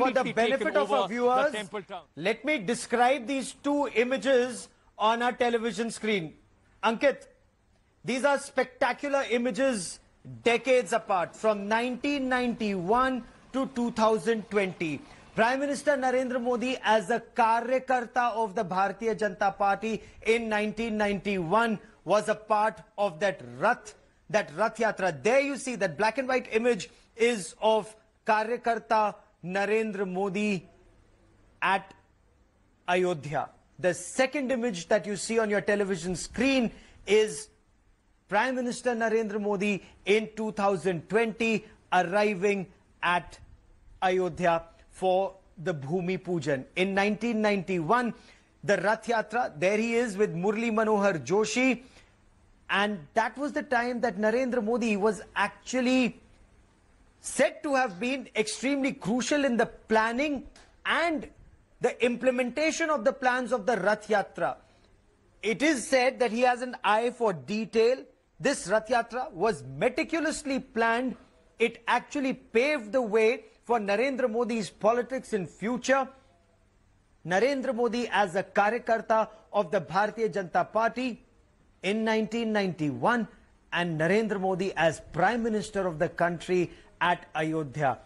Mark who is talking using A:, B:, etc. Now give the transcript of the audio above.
A: for the benefit of our viewers, let me describe these two images on our television screen. Ankit, these are spectacular images decades apart from 1991 to 2020. Prime Minister Narendra Modi as a Karyakarta of the Bharatiya Janata Party in 1991 was a part of that Rath, that Rath Yatra. There you see that black and white image is of Karyakarta Narendra Modi at Ayodhya. The second image that you see on your television screen is Prime Minister Narendra Modi in 2020 arriving at Ayodhya for the Bhumi Pujan. In 1991, the Rath Yatra, there he is with Murli Manohar Joshi. And that was the time that Narendra Modi was actually said to have been extremely crucial in the planning and the implementation of the plans of the Rath Yatra. It is said that he has an eye for detail. This Rath Yatra was meticulously planned. It actually paved the way for Narendra Modi's politics in future. Narendra Modi as a Karyakarta of the Bharatiya Janata Party in 1991 and Narendra Modi as Prime Minister of the country at Ayodhya.